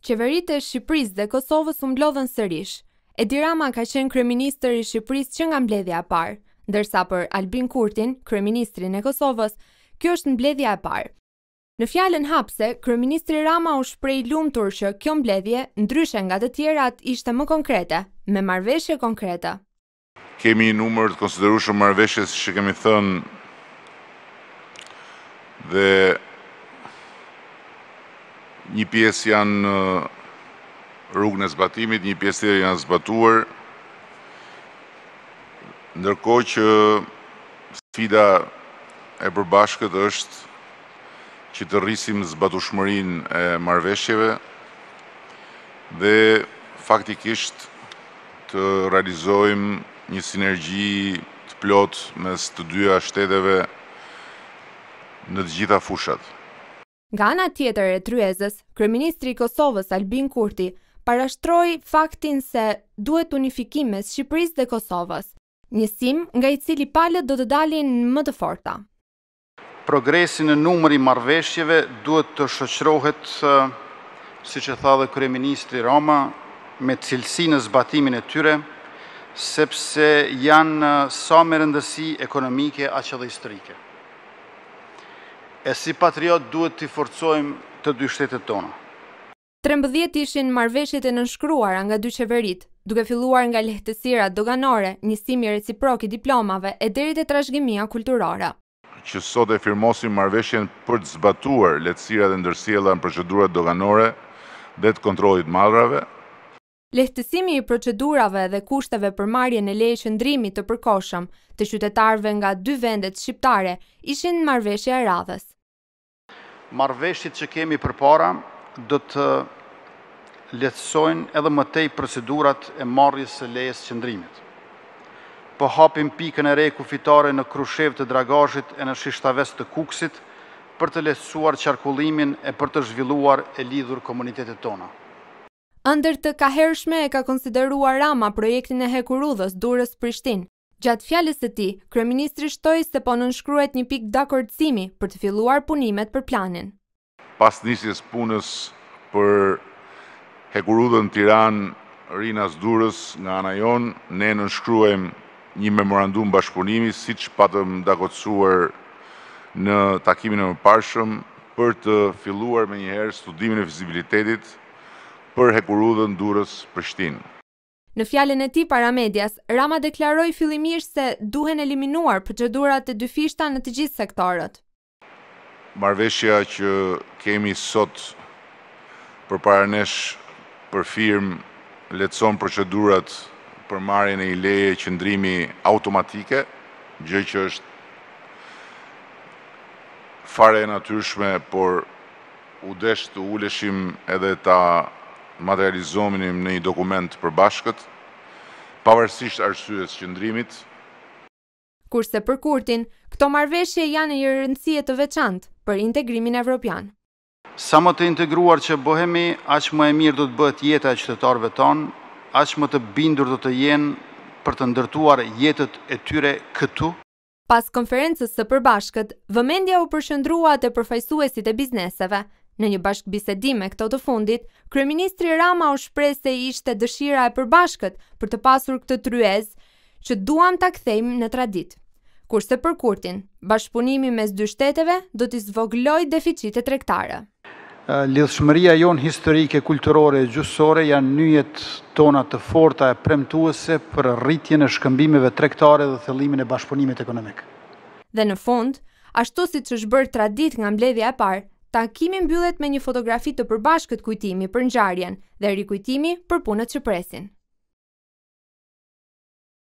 Qeveritë e Shqipërisë dhe Kosovës u mblodhën sërish. Edi Rama ka qenë kreministër i Shqipërisë që nga mbledhja e parë, ndërsa për Albin Kurtin, kryeministrin e Kosovës, kjo është mbledhja e parë. Në fjalën hapse, kryeministri Rama u shprej lumtur që kjo mbledhje, ndryshe nga të tjerat, ishte më konkrete, me marrëveshje konkrete. Kemi një numër të konsiderueshëm marveshjes që kemi thënë dhe një pjesë janë uh, rrugën e zbatimit, një pjesë tjere janë zbatuar, ndërko që sfida e përbashkët është që të rrisim zbatushmërin e marveshjeve dhe faktikisht të realizojmë një sinergji të plot mes të dyja shteteve në të gjitha fushat. Nga ana tjetër e tryezës, kryeministri i Kosovës Albin Kurti parashtroi faktin se duhet unifikimi mes Shqipërisë dhe Kosovës, njësim nga i cili palët do të dalin më të forta. Progresi në numër i marrëveshjeve duhet të shoqërohet, siç e tha dhe kryeministri Roma, me cilësinë e zbatimin e tyre, sepse janë sa me rëndësi ekonomike aq edhe historike e si patriot duhet të i forcojmë të dy shtetet tonë. 13 ishin marveshjet e nënshkruar nga dy qeverit, duke filluar nga lehtësira doganore, njësimi reciproki diplomave e derit e trashgimia kulturara. Që sot e firmosim marveshjen për të zbatuar letësira dhe ndërsjela në procedurat doganore dhe të kontrolit madrave, Lehtësimi i procedurave dhe kushteve për marje në lejë qëndrimi të përkoshëm të qytetarve nga dy vendet shqiptare ishin në marveshja e radhës. Marveshjit që kemi për para do të lehtësojnë edhe mëtej procedurat e marje së lejës shëndrimit. Po hapim pikën e rejë kufitare në krushev të dragashit e në shishtaves të kuksit për të lehtësuar qarkullimin e për të zhvilluar e lidhur komunitetet tona ëndër të kahershme e ka konsideruar Rama projektin e hekurudhës Durrës Prishtinë. Gjatë fjalës së tij, kryeministri shtoi se po nënshkruhet një pikë dakordësimi për të filluar punimet për planin. Pas nisjes punës për hekurudhën Tiranë Rinas Durrës nga anajon, ne nënshkruajmë një memorandum bashkëpunimi siç patëm dakordsuar në takimin e mëparshëm për të filluar me njëherë studimin e fizibilitetit për hekurudhën durës Prishtinë. Në fjallin e ti para medias, Rama deklaroj fillimisht se duhen eliminuar përgjëdurat të dyfishta në të gjithë sektorët. Marveshja që kemi sot për paranesh për firm letëson përgjëdurat për marjen e i leje qëndrimi automatike, gjë që është fare e natyrshme, por u deshtë u uleshim edhe ta materializominim në një dokument për bashkët, pavarësisht arsyes qëndrimit. Kurse për kurtin, këto marveshje janë një rëndësie të veçantë për integrimin evropian. Sa më të integruar që bohemi, aqë më e mirë do të bëhet jetë e qytetarve tonë, aqë më të bindur do të jenë për të ndërtuar jetët e tyre këtu. Pas konferences së përbashkët, vëmendja u përshëndrua të përfajsuesit e bizneseve, Në një bashkëbisedim me këto të fundit, kryeministri Rama u shpreh se ishte dëshira e përbashkët për të pasur këtë tryez që duam ta kthejmë në tradit. Kurse për Kurtin, bashkëpunimi mes dy shteteve do të zvogëlojë deficitet tregtare. Lidhshmëria jon historike, kulturore e gjusore janë nyjet tona të forta e premtuese për rritjen e shkëmbimeve tregtare dhe thellimin e bashkëpunimit ekonomik. Dhe në fund, ashtu siç që bërë tradit nga mbledhja e parë, Takimi mbyllet me një fotografi të përbashkët kujtimi për ngjarjen dhe rikujtimi për punët që presin.